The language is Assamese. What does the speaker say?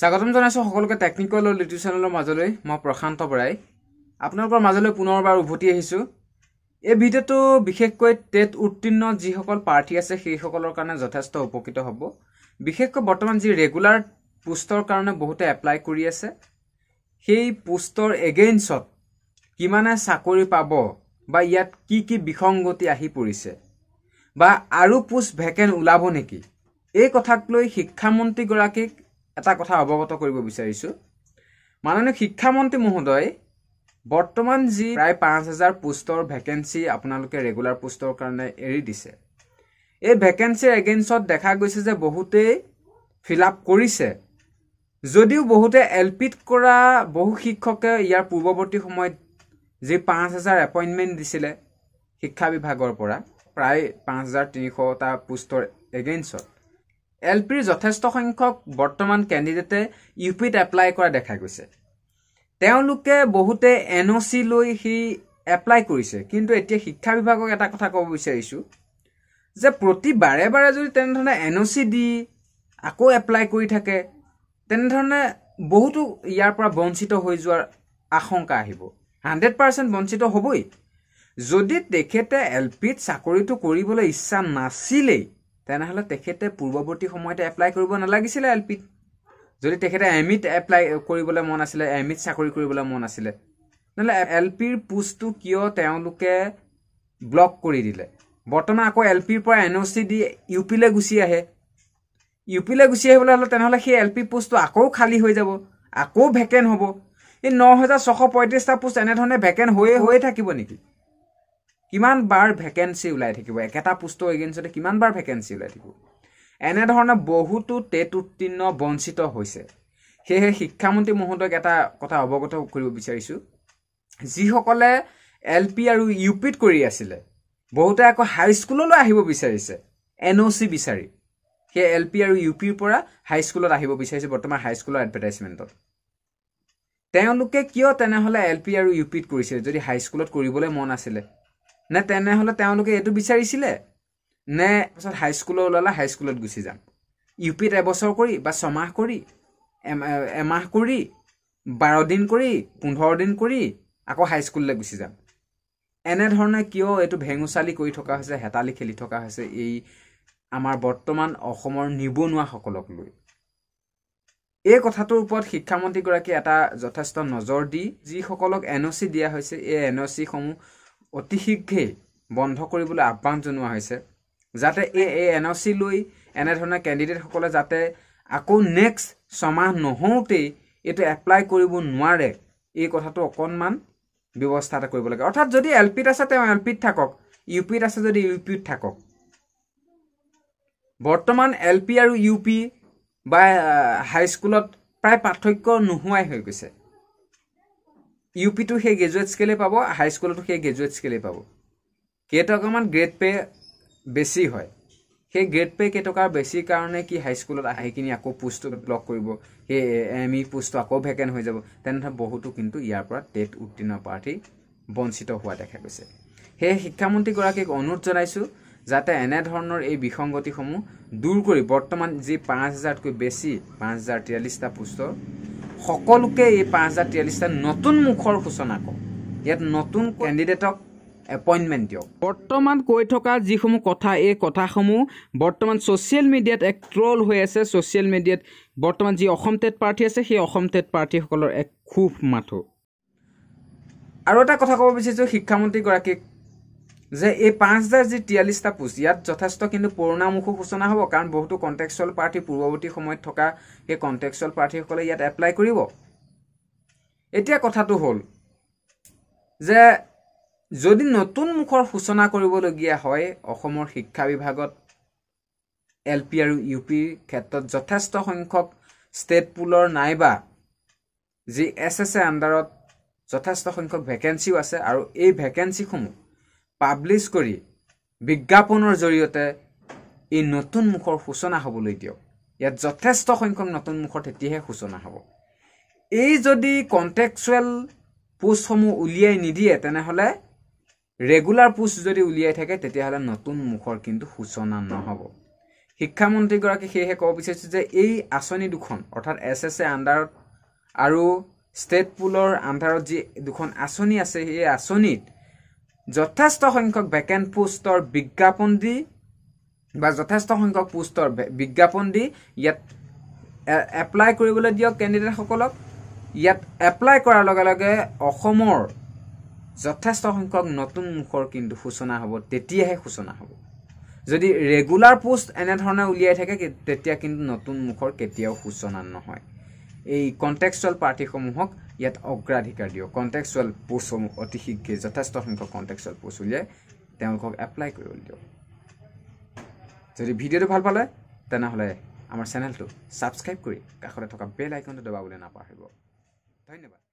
স্বাগতম জনাইছোঁ সকলোকে টেকনিকেল আৰু ইউটিউব চেনেলৰ মাজলৈ মই প্ৰশান্ত বৰাই আপোনালোকৰ মাজলৈ পুনৰবাৰ উভতি আহিছোঁ এই ভিডিঅ'টো বিশেষকৈ টেট উত্তীৰ্ণ যিসকল প্ৰাৰ্থী আছে সেইসকলৰ কাৰণে যথেষ্ট উপকৃত হ'ব বিশেষকৈ বৰ্তমান যি ৰেগুলাৰ পোষ্টৰ কাৰণে বহুতে এপ্লাই কৰি আছে সেই পোষ্টৰ এগেইনষ্টত কিমানে চাকৰি পাব বা ইয়াত কি কি বিসংগতি আহি পৰিছে বা আৰু পোষ্ট ভেকেণ্ট ওলাব নেকি এই কথাক লৈ শিক্ষামন্ত্ৰীগৰাকীক এটা কথা অৱগত কৰিব বিচাৰিছোঁ মাননীয় শিক্ষামন্ত্ৰী মহোদয় বৰ্তমান যি প্ৰায় পাঁচ হাজাৰ পোষ্টৰ ভেকেঞ্চি আপোনালোকে ৰেগুলাৰ পোষ্টৰ কাৰণে এৰি দিছে এই ভেকেঞ্চিৰ এগেইনষ্টত দেখা গৈছে যে বহুতেই ফিল আপ কৰিছে যদিও বহুতে এল পিত কৰা বহু শিক্ষকে ইয়াৰ পূৰ্বৱৰ্তী সময়ত যি পাঁচ হাজাৰ এপইণ্টমেণ্ট দিছিলে শিক্ষা বিভাগৰ পৰা প্ৰায় পাঁচ হাজাৰ তিনিশটা পোষ্টৰ এগেইনষ্টত এল পিৰ যথেষ্ট সংখ্যক বৰ্তমান কেণ্ডিডেটে ইউ পিত এপ্লাই কৰা দেখা গৈছে তেওঁলোকে বহুতে এন অ' চি লৈ সি এপ্লাই কৰিছে কিন্তু এতিয়া শিক্ষা বিভাগক এটা কথা ক'ব বিচাৰিছোঁ যে প্ৰতি বাৰে বাৰে যদি তেনেধৰণে এন অ' চি দি আকৌ এপ্লাই কৰি থাকে তেনেধৰণে বহুতো ইয়াৰ পৰা বঞ্চিত হৈ যোৱাৰ আশংকা আহিব হাণ্ড্ৰেড পাৰ্চেণ্ট বঞ্চিত হ'বই যদি তেখেতে এল পিত চাকৰিটো কৰিবলৈ ইচ্ছা নাছিলেই তেনেহ'লে তেখেতে পূৰ্বৱৰ্তী সময়তে এপ্লাই কৰিব নালাগিছিলে এল পিত যদি তেখেতে এম ইত এপ্লাই কৰিবলৈ মন আছিলে এম ইত e চাকৰি কৰিবলৈ মন আছিলে নহ'লে এল পিৰ পোষ্টটো কিয় তেওঁলোকে ব্লক কৰি দিলে বৰ্তমান আকৌ এল পিৰ পৰা এন অ' চি দি ইউ পিলৈ গুচি আহে ইউ পিলৈ গুচি আহিবলৈ হ'লে তেনেহ'লে সেই এল পি পোষ্টটো আকৌ খালী হৈ যাব আকৌ ভেকেণ্ট হ'ব এই ন হাজাৰ ছশ পঁয়ত্ৰিছটা পোষ্ট এনেধৰণে ভেকেণ্ট হৈয়ে হৈয়ে থাকিব নেকি কিমান বাৰ ভেকেঞ্চি ওলাই থাকিব একেটা পোষ্টৰ এগেইনষ্টতে বাৰ ভেকেঞ্চি ওলাই থাকিব এনেধৰণে বহুতো টেট উত্তীৰ্ণ বঞ্চিত হৈছে সেয়েহে শিক্ষামন্ত্ৰী মহোদয়ক এটা কথা অৱগত কৰিব বিচাৰিছোঁ যিসকলে এল পি আৰু ইউ পিত কৰি আছিলে বহুতে আকৌ হাইস্কুললৈ আহিব বিচাৰিছে এন অ' চি বিচাৰি সেই এল পি আৰু ইউ পিৰ পৰা হাইস্কুলত আহিব বিচাৰিছে বৰ্তমান হাইস্কুলৰ এডভাৰটাইজমেণ্টত তেওঁলোকে কিয় তেনেহ'লে এল পি আৰু ইউ পিত কৰিছিলে যদি হাইস্কুলত কৰিবলৈ মন আছিলে নে তেনেহ'লে তেওঁলোকে এইটো বিচাৰিছিলে নে পাছত হাইস্কুলৰ ওলালে হাইস্কুলত গুচি যাম ইউ পিত এবছৰ কৰি বা ছমাহ কৰি এমাহ কৰি বাৰ দিন কৰি পোন্ধৰ দিন কৰি আকৌ হাইস্কুললৈ গুচি যাম এনেধৰণে কিয় এইটো ভেঙুচালি কৰি থকা হৈছে হেতালি খেলি থকা হৈছে এই আমাৰ বৰ্তমান অসমৰ নিবনুৱাসকলক লৈ এই কথাটোৰ ওপৰত শিক্ষামন্ত্ৰীগৰাকীয়ে এটা যথেষ্ট নজৰ দি যিসকলক এন অ' চি দিয়া হৈছে এই এন অ' চিসমূহ অতি শীঘ্ৰেই বন্ধ কৰিবলৈ আহ্বান জনোৱা হৈছে যাতে এই এই এন অ' চি লৈ এনেধৰণৰ কেণ্ডিডেটসকলে যাতে আকৌ নেক্সট ছমাহ নহওঁতেই এইটো এপ্লাই কৰিব নোৱাৰে এই কথাটো অকণমান ব্যৱস্থা এটা কৰিব লাগে অৰ্থাৎ যদি এল পিত আছে তেওঁ এল পিত থাকক ইউ পিত আছে যদি ইউ পিত থাকক বৰ্তমান এল পি আৰু ইউ পি বা হাইস্কুলত প্ৰায় পাৰ্থক্য নোহোৱাই হৈ গৈছে ইউ পিটো সেই গ্ৰেজুৱেট স্কেলেই পাব হাইস্কুলতো সেই গ্ৰেজুৱেট স্কেলেই পাব কেইটকামান গ্ৰেড পে' বেছি হয় সেই গ্ৰেড পে' কেইটকাৰ বেছি কাৰণে কি হাইস্কুলত আহি কিনি আকৌ পোষ্টটো ব্লক কৰিব সেই এম ই পোষ্টটো আকৌ ভেকেণ্ট হৈ যাব তেনেধৰণে বহুতো কিন্তু ইয়াৰ পৰা টেট উত্তীৰ্ণ প্ৰাৰ্থী বঞ্চিত হোৱা দেখা গৈছে সেয়ে শিক্ষামন্ত্ৰীগৰাকীক অনুৰোধ জনাইছোঁ যাতে এনেধৰণৰ এই বিসংগতিসমূহ দূৰ কৰি বৰ্তমান যি পাঁচ হাজাৰতকৈ বেছি পাঁচ হাজাৰ তিৰাল্লিছটা পোষ্টৰ সকলোকে এই পাঁচ হাজাৰ তিয়াল্লিছটা নতুন মুখৰ সূচনা কওক ইয়াত নতুন কেণ্ডিডেটক এপইণ্টমেণ্ট দিয়ক বৰ্তমান কৈ থকা যিসমূহ কথা এই কথাসমূহ বৰ্তমান ছ'চিয়েল মিডিয়াত এক ট্ৰল হৈ আছে ছ'চিয়েল মিডিয়াত বৰ্তমান যি অসম টেট প্ৰাৰ্থী আছে সেই অসম টেট প্ৰাৰ্থীসকলৰ এক ক্ষোভ মাথো আৰু এটা কথা ক'ব বিচাৰিছোঁ শিক্ষামন্ত্ৰীগৰাকীক যে এই পাঁচ হাজাৰ যি তিয়াল্লিছটা পোষ্ট ইয়াত যথেষ্ট কিন্তু পুৰণা মুখো সূচনা হ'ব কাৰণ বহুতো কণ্টেকচুৱেল প্ৰাৰ্থী পূৰ্বৱৰ্তী সময়ত থকা সেই কণ্টেকচুৱেল প্ৰাৰ্থীসকলে ইয়াত এপ্লাই কৰিব এতিয়া কথাটো হ'ল যে যদি নতুন মুখৰ সূচনা কৰিবলগীয়া হয় অসমৰ শিক্ষা বিভাগত এল পি আৰু ইউ পিৰ ক্ষেত্ৰত যথেষ্ট সংখ্যক ষ্টেট পুলৰ নাইবা যি এছ এছ এ আণ্ডাৰত যথেষ্ট সংখ্যক ভেকেঞ্চিও আছে আৰু এই ভেকেঞ্চিসমূহ পাব্লিছ কৰি বিজ্ঞাপনৰ জৰিয়তে এই নতুন মুখৰ সূচনা হ'বলৈ দিয়ক ইয়াত যথেষ্ট সংখ্যক নতুন মুখৰ তেতিয়াহে সূচনা হ'ব এই যদি কণ্টেকচুৱেল পোষ্টসমূহ উলিয়াই নিদিয়ে তেনেহ'লে ৰেগুলাৰ পোষ্ট যদি উলিয়াই থাকে তেতিয়াহ'লে নতুন মুখৰ কিন্তু সূচনা নহ'ব শিক্ষামন্ত্ৰীগৰাকীয়ে সেয়েহে ক'ব বিচাৰিছোঁ যে এই আঁচনি দুখন অৰ্থাৎ এছ এছ এ আণ্ডাৰত আৰু ষ্টেট পুলৰ আণ্ডাৰত যি দুখন আঁচনি আছে সেই আঁচনিত যথেষ্ট সংখ্যক ভেকেণ্ট পোষ্টৰ বিজ্ঞাপন দি বা যথেষ্ট সংখ্যক পোষ্টৰ বিজ্ঞাপন দি ইয়াত এপ্লাই কৰিবলৈ দিয়ক কেণ্ডিডেটসকলক ইয়াত এপ্লাই কৰাৰ লগে লগে অসমৰ যথেষ্ট সংখ্যক নতুন মুখৰ কিন্তু সূচনা হ'ব তেতিয়াহে সূচনা হ'ব যদি ৰেগুলাৰ পোষ্ট এনেধৰণে উলিয়াই থাকে তেতিয়া কিন্তু নতুন মুখৰ কেতিয়াও সূচনা নহয় এই কণ্টেক্সুৱেল পাৰ্টিসমূহক ইয়াত অগ্ৰাধিকাৰ দিয়ক কণ্টেকচুৱেল পোষ্টসমূহ অতি শীঘ্ৰে যথেষ্ট সংখ্যক কণ্টেক্সুৱেল পোষ্ট উলিয়াই তেওঁলোকক এপ্লাই কৰিবলৈ দিয়ক যদি ভিডিঅ'টো ভাল পালে তেনেহ'লে আমাৰ চেনেলটো ছাবস্ক্ৰাইব কৰি কাষতে থকা বেল আইকনটো দবাবলৈ নাপাহৰিব ধন্যবাদ